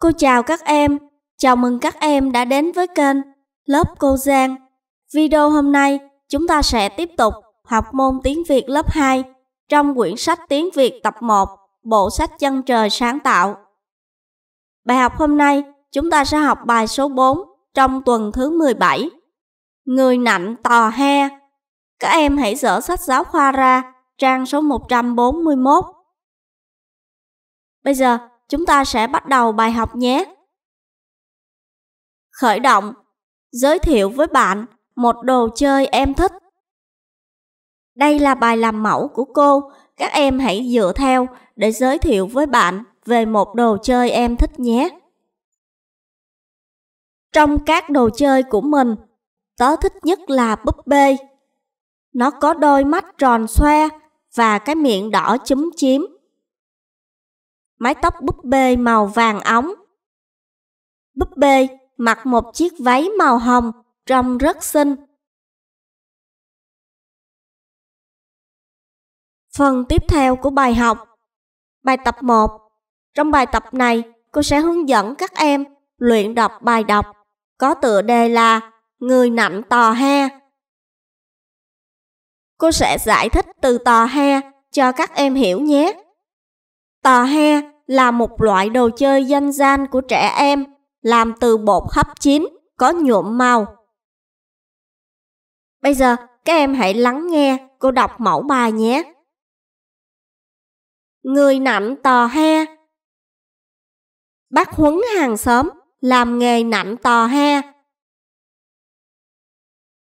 Cô chào các em, chào mừng các em đã đến với kênh Lớp Cô Giang. Video hôm nay chúng ta sẽ tiếp tục học môn tiếng Việt lớp 2 trong quyển sách tiếng Việt tập 1, bộ sách chân trời sáng tạo. Bài học hôm nay chúng ta sẽ học bài số 4 trong tuần thứ 17. Người nạnh tò he. Các em hãy dở sách giáo khoa ra, trang số 141. Bây giờ Chúng ta sẽ bắt đầu bài học nhé. Khởi động. Giới thiệu với bạn một đồ chơi em thích. Đây là bài làm mẫu của cô, các em hãy dựa theo để giới thiệu với bạn về một đồ chơi em thích nhé. Trong các đồ chơi của mình, tớ thích nhất là búp bê. Nó có đôi mắt tròn xoe và cái miệng đỏ chúm chím mái tóc búp bê màu vàng óng. Búp bê mặc một chiếc váy màu hồng, trông rất xinh. Phần tiếp theo của bài học Bài tập 1 Trong bài tập này, cô sẽ hướng dẫn các em luyện đọc bài đọc có tựa đề là Người nặng tò he. Cô sẽ giải thích từ tò he cho các em hiểu nhé. Tò he là một loại đồ chơi dân gian của trẻ em, làm từ bột hấp chín, có nhuộm màu. Bây giờ, các em hãy lắng nghe cô đọc mẫu bài nhé. Người nặn tò he Bác Huấn hàng xóm làm nghề nặn tò he.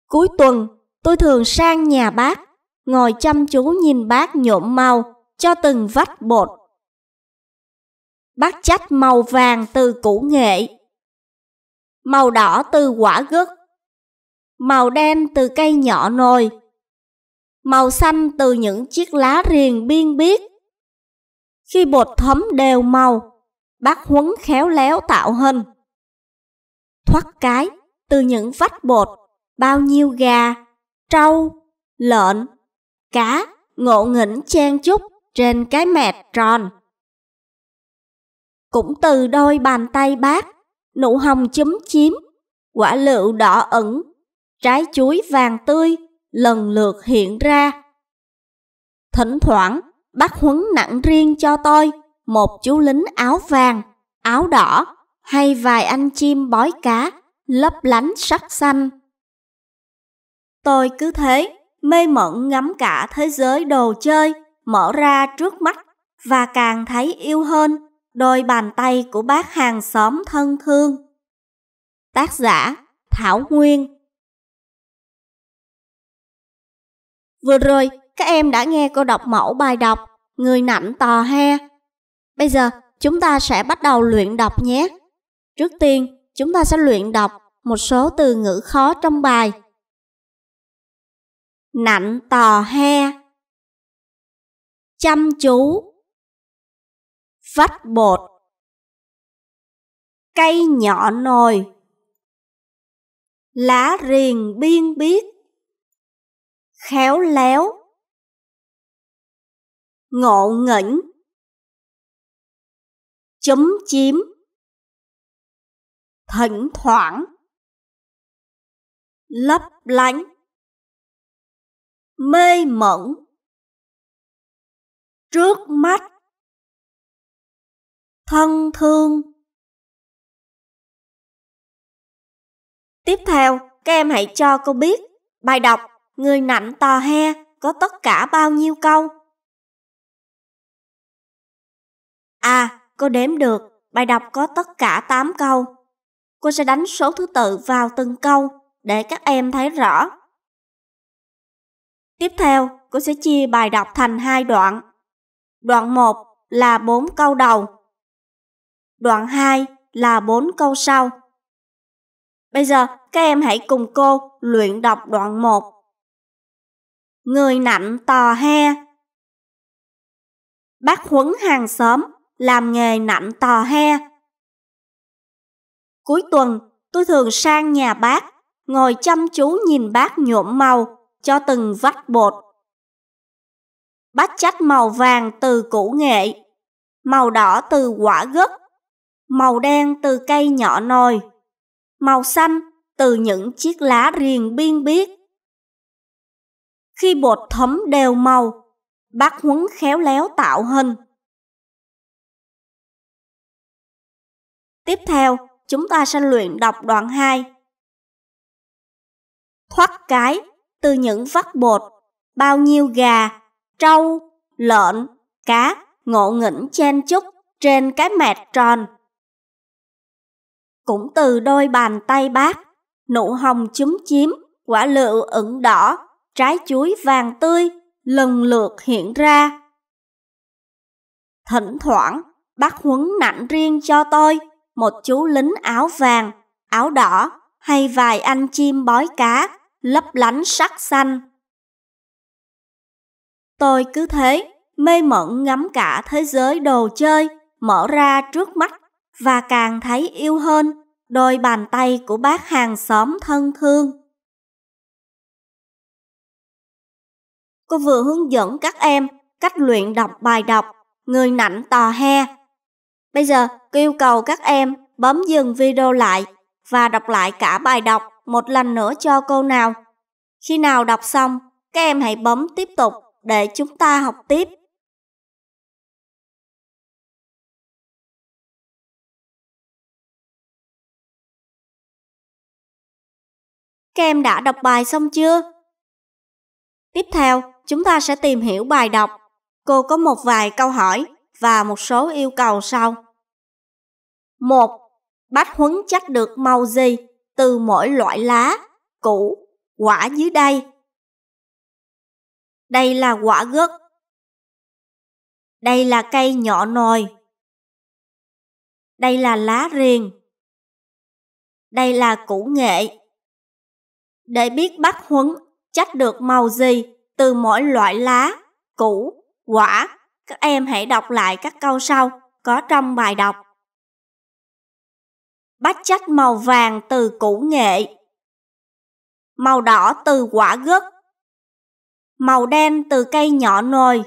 Cuối tuần, tôi thường sang nhà bác, ngồi chăm chú nhìn bác nhuộm màu cho từng vách bột bát chách màu vàng từ củ nghệ, màu đỏ từ quả gấc, màu đen từ cây nhỏ nồi, màu xanh từ những chiếc lá riền biên biết. Khi bột thấm đều màu, bác huấn khéo léo tạo hình. Thoát cái từ những vách bột, bao nhiêu gà, trâu, lợn, cá ngộ nghĩnh chen chúc trên cái mẹt tròn cũng từ đôi bàn tay bác, nụ hồng chấm chiếm quả lựu đỏ ẩn, trái chuối vàng tươi lần lượt hiện ra. Thỉnh thoảng, bác huấn nặng riêng cho tôi một chú lính áo vàng, áo đỏ hay vài anh chim bói cá lấp lánh sắc xanh. Tôi cứ thế mê mẩn ngắm cả thế giới đồ chơi mở ra trước mắt và càng thấy yêu hơn Đôi bàn tay của bác hàng xóm thân thương. Tác giả Thảo Nguyên Vừa rồi, các em đã nghe cô đọc mẫu bài đọc Người nạnh tò he. Bây giờ, chúng ta sẽ bắt đầu luyện đọc nhé. Trước tiên, chúng ta sẽ luyện đọc một số từ ngữ khó trong bài. Nạnh tò he Chăm chú vắt bột cây nhỏ nồi lá riền biên biết khéo léo ngộ nghĩnh chấm chím, thỉnh thoảng lấp lánh mê mẩn trước mắt thân thương. Tiếp theo, các em hãy cho cô biết bài đọc Người nạnh tò he có tất cả bao nhiêu câu? À, cô đếm được, bài đọc có tất cả 8 câu. Cô sẽ đánh số thứ tự vào từng câu để các em thấy rõ. Tiếp theo, cô sẽ chia bài đọc thành hai đoạn. Đoạn 1 là 4 câu đầu Đoạn 2 là 4 câu sau. Bây giờ các em hãy cùng cô luyện đọc đoạn 1. Người nạnh tò he Bác Huấn hàng xóm làm nghề nạnh tò he. Cuối tuần tôi thường sang nhà bác, ngồi chăm chú nhìn bác nhuộm màu cho từng vắt bột. Bác chách màu vàng từ củ nghệ, màu đỏ từ quả gấc màu đen từ cây nhỏ nồi, màu xanh từ những chiếc lá riền biên biết. Khi bột thấm đều màu, bác Huấn khéo léo tạo hình. Tiếp theo, chúng ta sẽ luyện đọc đoạn 2. Thoát cái từ những vắt bột, bao nhiêu gà, trâu, lợn, cá ngộ nghĩnh chen chúc trên cái mẹt tròn cũng từ đôi bàn tay bác, nụ hồng chúm chím, quả lựu ửng đỏ, trái chuối vàng tươi lần lượt hiện ra. Thỉnh thoảng, bác huấn nặng riêng cho tôi một chú lính áo vàng, áo đỏ hay vài anh chim bói cá lấp lánh sắc xanh. Tôi cứ thế mê mẩn ngắm cả thế giới đồ chơi mở ra trước mắt và càng thấy yêu hơn đôi bàn tay của bác hàng xóm thân thương. Cô vừa hướng dẫn các em cách luyện đọc bài đọc Người nảnh tò he. Bây giờ cô yêu cầu các em bấm dừng video lại và đọc lại cả bài đọc một lần nữa cho cô nào. Khi nào đọc xong, các em hãy bấm tiếp tục để chúng ta học tiếp. Các em đã đọc bài xong chưa? Tiếp theo, chúng ta sẽ tìm hiểu bài đọc. Cô có một vài câu hỏi và một số yêu cầu sau. 1. Bách huấn chắc được màu gì từ mỗi loại lá, củ, quả dưới đây? Đây là quả gấc. Đây là cây nhỏ nồi. Đây là lá riền. Đây là củ nghệ để biết bác huấn trách được màu gì từ mỗi loại lá, củ, quả. Các em hãy đọc lại các câu sau có trong bài đọc. Bách trách màu vàng từ củ nghệ, màu đỏ từ quả gấc, màu đen từ cây nhỏ nồi,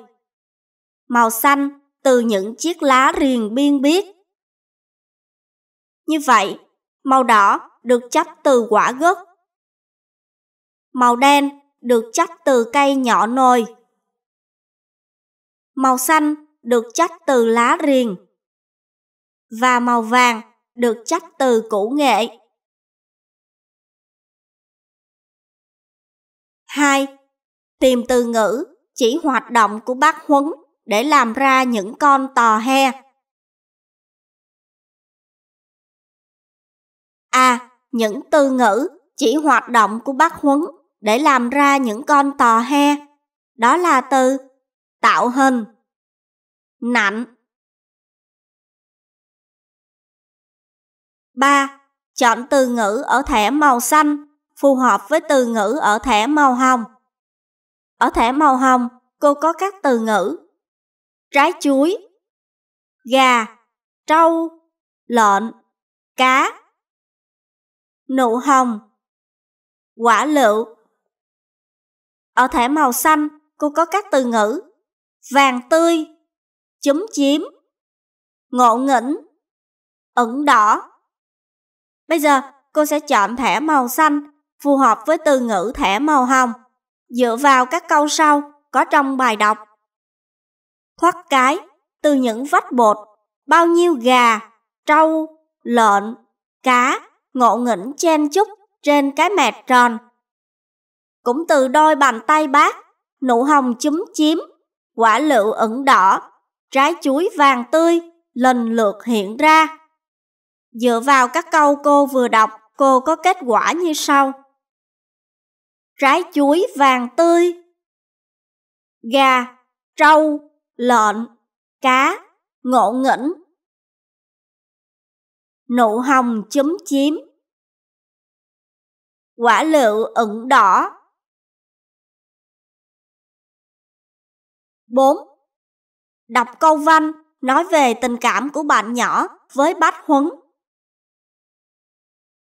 màu xanh từ những chiếc lá riền biên biết Như vậy, màu đỏ được chấp từ quả gấc, màu đen được chắc từ cây nhỏ nồi. Màu xanh được chắc từ lá riền. Và màu vàng được chắc từ củ nghệ. 2. Tìm từ ngữ chỉ hoạt động của bác Huấn để làm ra những con tò he. A. À, những từ ngữ chỉ hoạt động của bác Huấn để làm ra những con tò he. Đó là từ tạo hình, nặng. 3. Chọn từ ngữ ở thẻ màu xanh phù hợp với từ ngữ ở thẻ màu hồng. Ở thẻ màu hồng, cô có các từ ngữ trái chuối, gà, trâu, lợn, cá, nụ hồng, quả lựu. Ở thể màu xanh, cô có các từ ngữ vàng tươi, chúm chiếm, ngộ nghĩnh, ẩn đỏ. Bây giờ, cô sẽ chọn thẻ màu xanh phù hợp với từ ngữ thẻ màu hồng dựa vào các câu sau có trong bài đọc. Thoát cái từ những vách bột, bao nhiêu gà, trâu, lợn, cá, ngộ nghĩnh chen chúc trên cái mẹt tròn cũng từ đôi bàn tay bác, nụ hồng chúm chiếm quả lựu ẩn đỏ, trái chuối vàng tươi lần lượt hiện ra. Dựa vào các câu cô vừa đọc, cô có kết quả như sau. Trái chuối vàng tươi Gà, trâu, lợn, cá, ngộ ngĩnh Nụ hồng chấm chiếm Quả lựu ẩn đỏ 4. Đọc câu văn nói về tình cảm của bạn nhỏ với bác Huấn.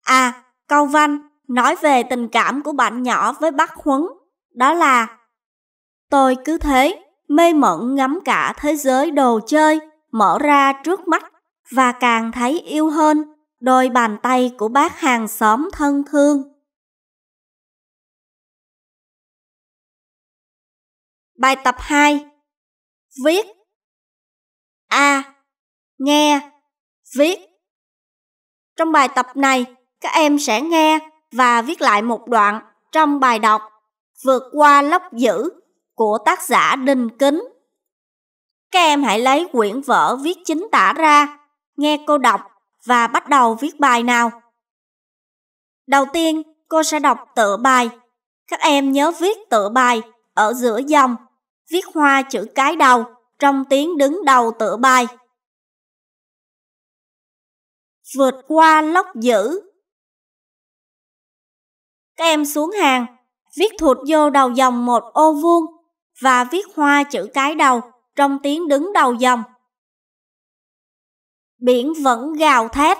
À, câu văn nói về tình cảm của bạn nhỏ với bác Huấn đó là Tôi cứ thế mê mẩn ngắm cả thế giới đồ chơi mở ra trước mắt và càng thấy yêu hơn đôi bàn tay của bác hàng xóm thân thương. Bài tập 2 viết a nghe viết trong bài tập này các em sẽ nghe và viết lại một đoạn trong bài đọc vượt qua lốc dữ của tác giả đinh kính các em hãy lấy quyển vở viết chính tả ra nghe cô đọc và bắt đầu viết bài nào đầu tiên cô sẽ đọc tựa bài các em nhớ viết tựa bài ở giữa dòng viết hoa chữ cái đầu, trong tiếng đứng đầu tựa bài. Vượt qua lốc dữ Các em xuống hàng, viết thụt vô đầu dòng một ô vuông và viết hoa chữ cái đầu trong tiếng đứng đầu dòng. Biển vẫn gào thét.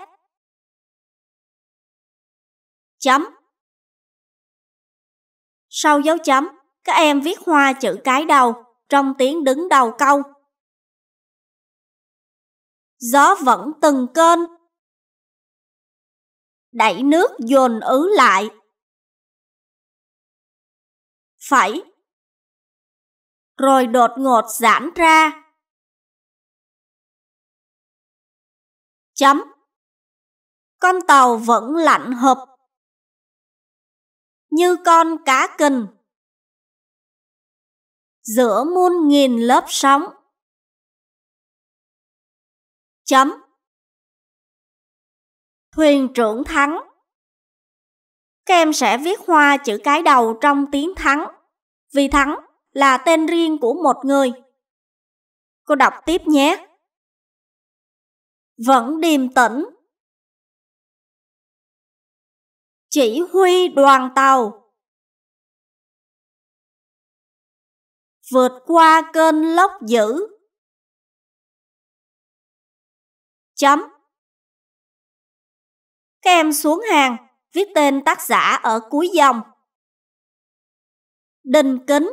Chấm Sau dấu chấm, các em viết hoa chữ cái đầu trong tiếng đứng đầu câu. Gió vẫn từng cơn. Đẩy nước dồn ứ lại. phải Rồi đột ngột giãn ra. Chấm. Con tàu vẫn lạnh hợp. Như con cá kình giữa muôn nghìn lớp sóng. Chấm Thuyền trưởng thắng Các em sẽ viết hoa chữ cái đầu trong tiếng thắng, vì thắng là tên riêng của một người. Cô đọc tiếp nhé. Vẫn điềm tĩnh. Chỉ huy đoàn tàu vượt qua cơn lốc dữ. Chấm. Các em xuống hàng, viết tên tác giả ở cuối dòng. Đinh kính.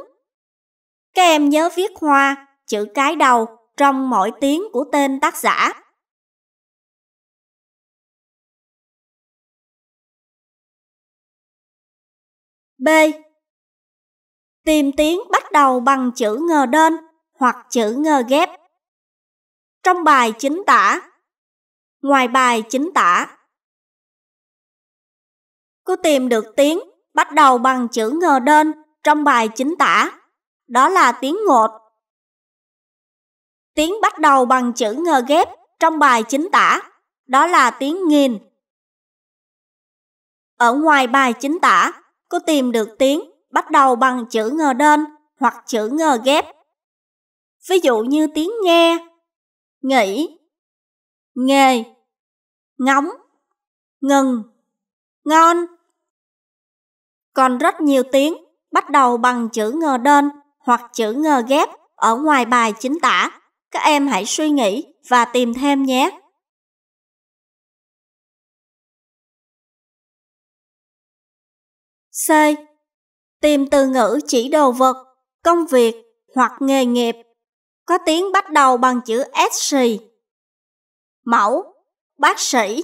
Các em nhớ viết hoa, chữ cái đầu trong mỗi tiếng của tên tác giả. B tìm tiếng bắt đầu bằng chữ ngờ đơn hoặc chữ ngờ ghép. Trong bài chính tả, ngoài bài chính tả, cô tìm được tiếng bắt đầu bằng chữ ngờ đơn trong bài chính tả, đó là tiếng ngột. Tiếng bắt đầu bằng chữ ngờ ghép trong bài chính tả, đó là tiếng nghìn. Ở ngoài bài chính tả, cô tìm được tiếng bắt đầu bằng chữ ngờ đên hoặc chữ ngờ ghép. Ví dụ như tiếng nghe, nghĩ, nghề, ngóng, ngừng, ngon. Còn rất nhiều tiếng bắt đầu bằng chữ ngờ đên hoặc chữ ngờ ghép ở ngoài bài chính tả. Các em hãy suy nghĩ và tìm thêm nhé. C tìm từ ngữ chỉ đồ vật, công việc hoặc nghề nghiệp có tiếng bắt đầu bằng chữ SC. Mẫu, bác sĩ.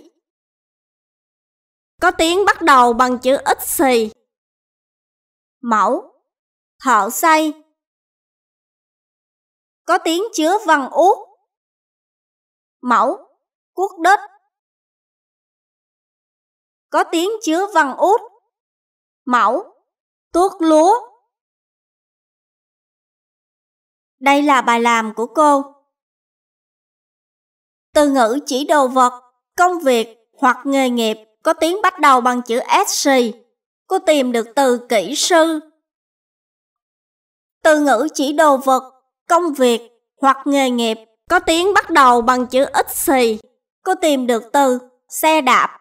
Có tiếng bắt đầu bằng chữ XC. Mẫu, thợ xây. Có tiếng chứa văn út. Mẫu, quốc đất Có tiếng chứa văn út. Mẫu, tuốt lúa. Đây là bài làm của cô. Từ ngữ chỉ đồ vật, công việc hoặc nghề nghiệp có tiếng bắt đầu bằng chữ SC. Cô tìm được từ kỹ sư. Từ ngữ chỉ đồ vật, công việc hoặc nghề nghiệp có tiếng bắt đầu bằng chữ ít X. Cô tìm được từ xe đạp.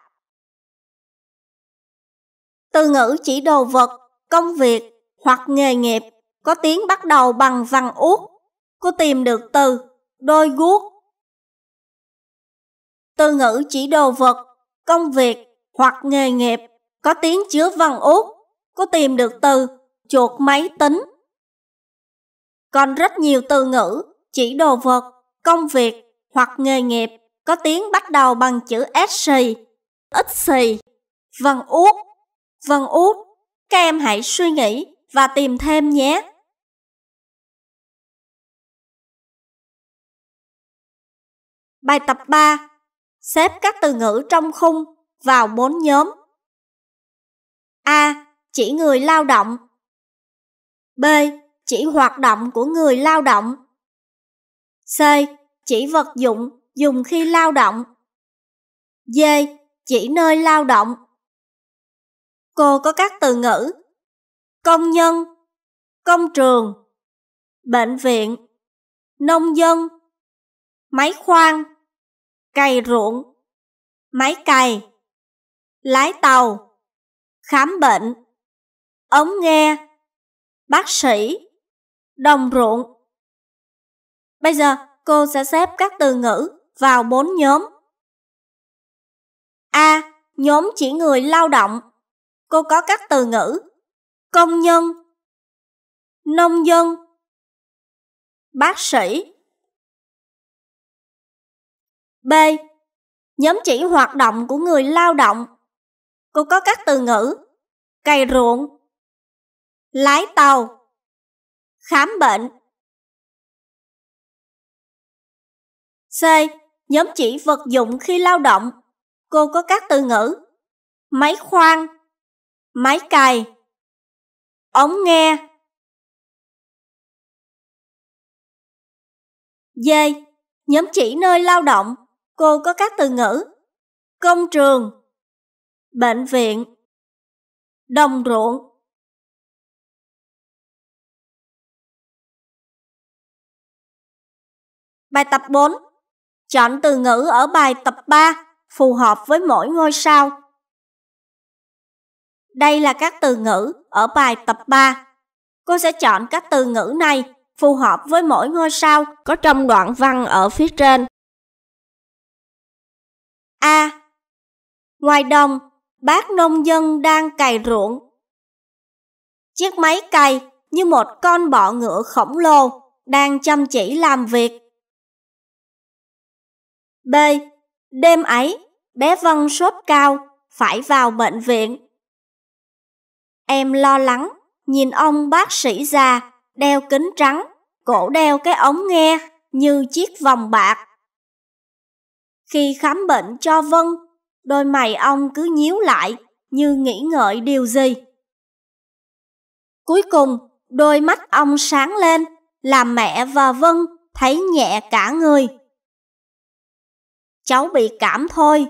Từ ngữ chỉ đồ vật công việc hoặc nghề nghiệp có tiếng bắt đầu bằng vằn út. Cô tìm được từ đôi guốc. Từ ngữ chỉ đồ vật, công việc hoặc nghề nghiệp có tiếng chứa vằn út. Cô tìm được từ chuột máy tính. Còn rất nhiều từ ngữ chỉ đồ vật, công việc hoặc nghề nghiệp có tiếng bắt đầu bằng chữ sc, xì, ít xì, vằn út, vằn út các em hãy suy nghĩ và tìm thêm nhé. Bài tập 3. Xếp các từ ngữ trong khung vào 4 nhóm. A. Chỉ người lao động. B. Chỉ hoạt động của người lao động. C. Chỉ vật dụng dùng khi lao động. D. Chỉ nơi lao động cô có các từ ngữ công nhân, công trường, bệnh viện, nông dân, máy khoan, cày ruộng, máy cày, lái tàu, khám bệnh, ống nghe, bác sĩ, đồng ruộng. Bây giờ cô sẽ xếp các từ ngữ vào bốn nhóm. A. Nhóm chỉ người lao động cô có các từ ngữ công nhân, nông dân, bác sĩ. B. Nhóm chỉ hoạt động của người lao động. Cô có các từ ngữ cày ruộng, lái tàu, khám bệnh. C. Nhóm chỉ vật dụng khi lao động. Cô có các từ ngữ máy khoan, máy cày ống nghe D. Nhóm chỉ nơi lao động, cô có các từ ngữ công trường, bệnh viện, đồng ruộng. Bài tập 4. Chọn từ ngữ ở bài tập 3 phù hợp với mỗi ngôi sao. Đây là các từ ngữ ở bài tập 3. Cô sẽ chọn các từ ngữ này phù hợp với mỗi ngôi sao có trong đoạn văn ở phía trên. A. Ngoài đồng, bác nông dân đang cày ruộng. Chiếc máy cày như một con bọ ngựa khổng lồ đang chăm chỉ làm việc. B. Đêm ấy, bé Vân sốt cao, phải vào bệnh viện. Em lo lắng, nhìn ông bác sĩ già, đeo kính trắng, cổ đeo cái ống nghe như chiếc vòng bạc. Khi khám bệnh cho Vân, đôi mày ông cứ nhíu lại như nghĩ ngợi điều gì. Cuối cùng, đôi mắt ông sáng lên, làm mẹ và Vân thấy nhẹ cả người. Cháu bị cảm thôi,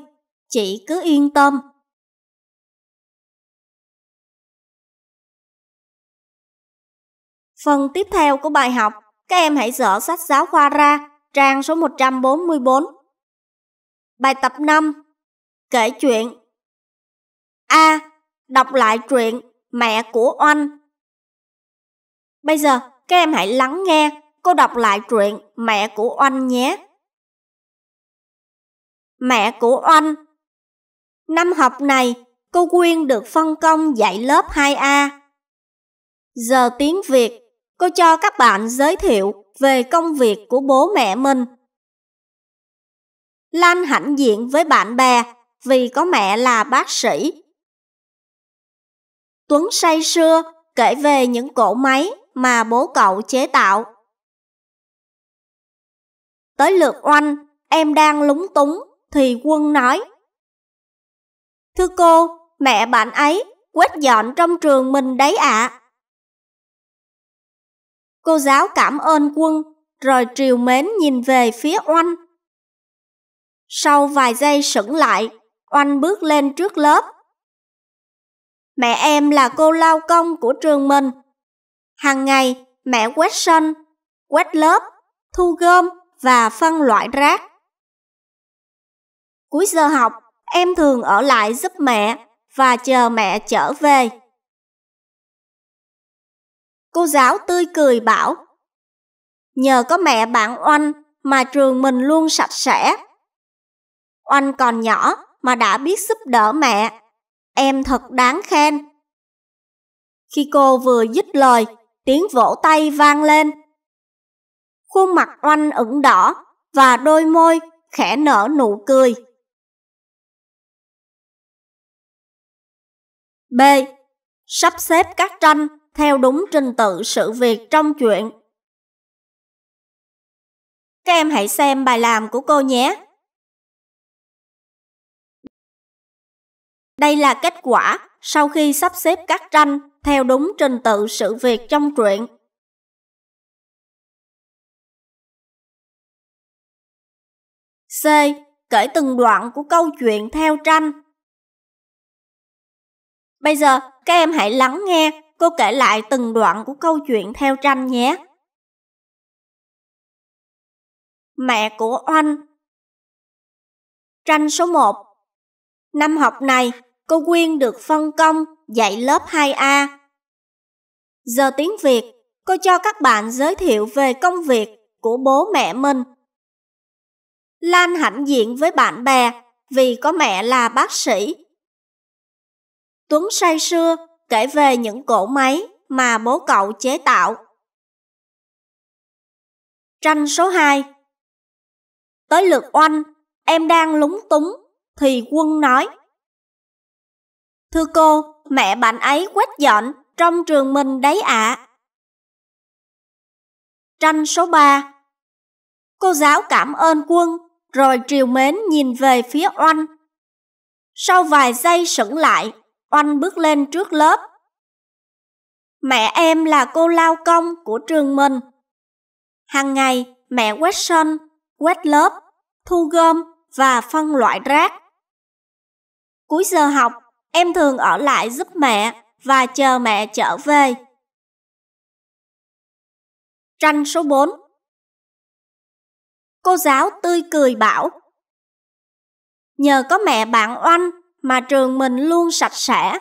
chị cứ yên tâm. Phần tiếp theo của bài học, các em hãy dở sách giáo khoa ra, trang số 144. Bài tập 5. Kể chuyện. A. Đọc lại truyện Mẹ của Oanh. Bây giờ, các em hãy lắng nghe cô đọc lại truyện Mẹ của Oanh nhé. Mẹ của Oanh. Năm học này, cô Quyên được phân công dạy lớp 2A. Giờ tiếng Việt cô cho các bạn giới thiệu về công việc của bố mẹ mình. Lan hãnh diện với bạn bè vì có mẹ là bác sĩ. Tuấn say xưa kể về những cỗ máy mà bố cậu chế tạo. Tới lượt oanh, em đang lúng túng thì quân nói. Thưa cô, mẹ bạn ấy quét dọn trong trường mình đấy ạ. À. Cô giáo cảm ơn quân, rồi triều mến nhìn về phía oanh. Sau vài giây sững lại, oanh bước lên trước lớp. Mẹ em là cô lao công của trường mình. Hằng ngày, mẹ quét sân, quét lớp, thu gom và phân loại rác. Cuối giờ học, em thường ở lại giúp mẹ và chờ mẹ trở về. Cô giáo tươi cười bảo, nhờ có mẹ bạn Oanh mà trường mình luôn sạch sẽ. Oanh còn nhỏ mà đã biết giúp đỡ mẹ, em thật đáng khen. Khi cô vừa dứt lời, tiếng vỗ tay vang lên. Khuôn mặt Oanh ửng đỏ và đôi môi khẽ nở nụ cười. B. Sắp xếp các tranh theo đúng trình tự sự việc trong chuyện. Các em hãy xem bài làm của cô nhé. Đây là kết quả sau khi sắp xếp các tranh theo đúng trình tự sự việc trong truyện. C. Kể từng đoạn của câu chuyện theo tranh. Bây giờ, các em hãy lắng nghe Cô kể lại từng đoạn của câu chuyện theo tranh nhé. Mẹ của Oanh Tranh số 1 Năm học này, cô Quyên được phân công dạy lớp 2A. Giờ tiếng Việt, cô cho các bạn giới thiệu về công việc của bố mẹ mình. Lan hãnh diện với bạn bè vì có mẹ là bác sĩ. Tuấn say sưa kể về những cỗ máy mà bố cậu chế tạo. Tranh số 2 Tới lượt oanh, em đang lúng túng, thì quân nói. Thưa cô, mẹ bạn ấy quét dọn trong trường mình đấy ạ. À. Tranh số 3 Cô giáo cảm ơn quân, rồi triều mến nhìn về phía oanh. Sau vài giây sững lại, Oanh bước lên trước lớp. Mẹ em là cô lao công của trường mình. Hằng ngày, mẹ quét sân, quét lớp, thu gom và phân loại rác. Cuối giờ học, em thường ở lại giúp mẹ và chờ mẹ trở về. Tranh số 4 Cô giáo tươi cười bảo Nhờ có mẹ bạn Oanh mà trường mình luôn sạch sẽ.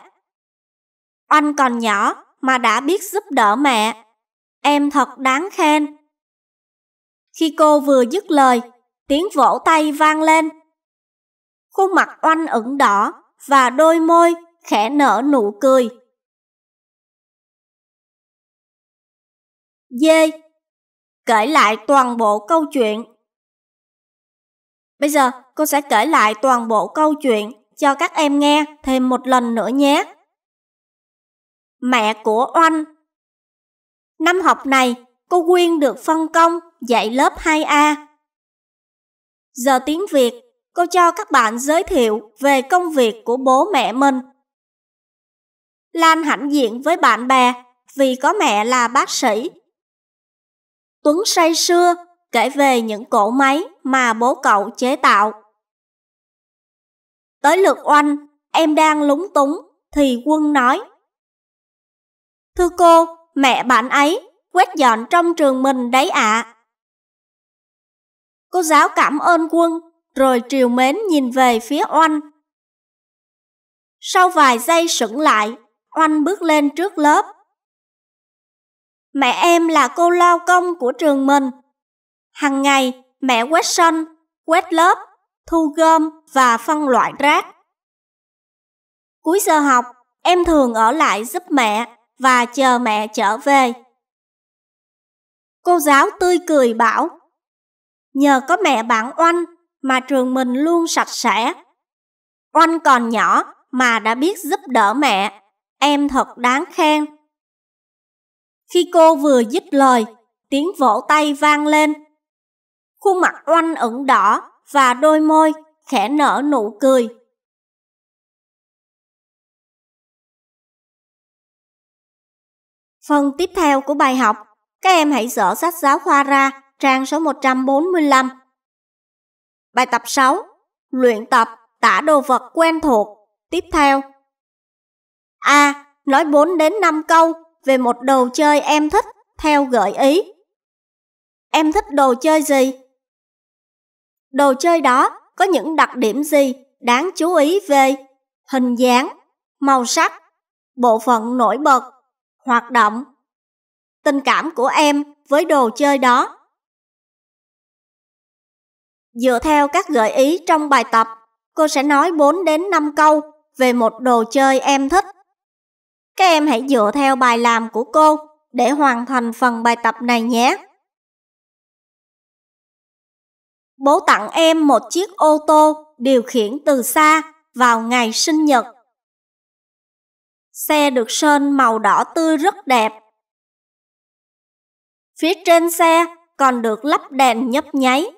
Anh còn nhỏ mà đã biết giúp đỡ mẹ. Em thật đáng khen. Khi cô vừa dứt lời, tiếng vỗ tay vang lên. Khuôn mặt oanh ửng đỏ và đôi môi khẽ nở nụ cười. Dê Kể lại toàn bộ câu chuyện Bây giờ cô sẽ kể lại toàn bộ câu chuyện cho các em nghe thêm một lần nữa nhé. Mẹ của Oanh Năm học này, cô Quyên được phân công dạy lớp 2A. Giờ tiếng Việt, cô cho các bạn giới thiệu về công việc của bố mẹ mình. Lan hãnh diện với bạn bè vì có mẹ là bác sĩ. Tuấn say xưa kể về những cỗ máy mà bố cậu chế tạo. Tới lượt oanh, em đang lúng túng, thì quân nói. Thưa cô, mẹ bạn ấy quét dọn trong trường mình đấy ạ. Cô giáo cảm ơn quân, rồi triều mến nhìn về phía oanh. Sau vài giây sững lại, oanh bước lên trước lớp. Mẹ em là cô lao công của trường mình. Hằng ngày, mẹ quét sân, quét lớp, thu gom và phân loại rác. Cuối giờ học, em thường ở lại giúp mẹ và chờ mẹ trở về. Cô giáo tươi cười bảo, nhờ có mẹ bạn Oanh mà trường mình luôn sạch sẽ. Oanh còn nhỏ mà đã biết giúp đỡ mẹ, em thật đáng khen. Khi cô vừa dứt lời, tiếng vỗ tay vang lên. Khuôn mặt Oanh ửng đỏ và đôi môi khẽ nở nụ cười. Phần tiếp theo của bài học, các em hãy dở sách giáo khoa ra, trang số 145. Bài tập 6, luyện tập tả đồ vật quen thuộc. Tiếp theo. A. Nói 4 đến 5 câu về một đồ chơi em thích theo gợi ý. Em thích đồ chơi gì? Đồ chơi đó có những đặc điểm gì đáng chú ý về hình dáng, màu sắc, bộ phận nổi bật, hoạt động, tình cảm của em với đồ chơi đó. Dựa theo các gợi ý trong bài tập, cô sẽ nói bốn đến năm câu về một đồ chơi em thích. Các em hãy dựa theo bài làm của cô để hoàn thành phần bài tập này nhé. bố tặng em một chiếc ô tô điều khiển từ xa vào ngày sinh nhật. Xe được sơn màu đỏ tươi rất đẹp. Phía trên xe còn được lắp đèn nhấp nháy.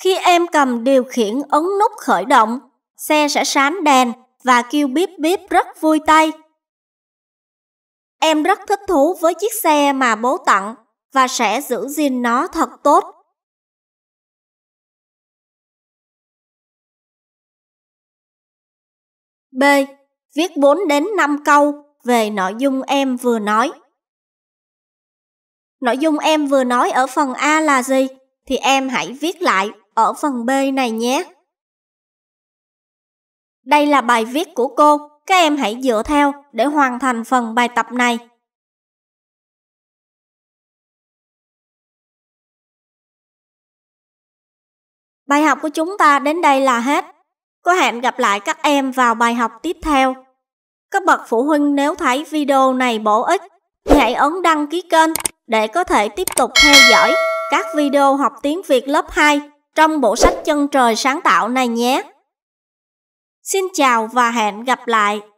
Khi em cầm điều khiển ấn nút khởi động, xe sẽ sáng đèn và kêu bíp bíp rất vui tay. Em rất thích thú với chiếc xe mà bố tặng và sẽ giữ gìn nó thật tốt. B. Viết 4 đến 5 câu về nội dung em vừa nói. Nội dung em vừa nói ở phần A là gì thì em hãy viết lại ở phần B này nhé. Đây là bài viết của cô, các em hãy dựa theo để hoàn thành phần bài tập này. Bài học của chúng ta đến đây là hết. Có hẹn gặp lại các em vào bài học tiếp theo. Các bậc phụ huynh nếu thấy video này bổ ích thì hãy ấn đăng ký kênh để có thể tiếp tục theo dõi các video học tiếng Việt lớp 2 trong bộ sách Chân trời sáng tạo này nhé. Xin chào và hẹn gặp lại!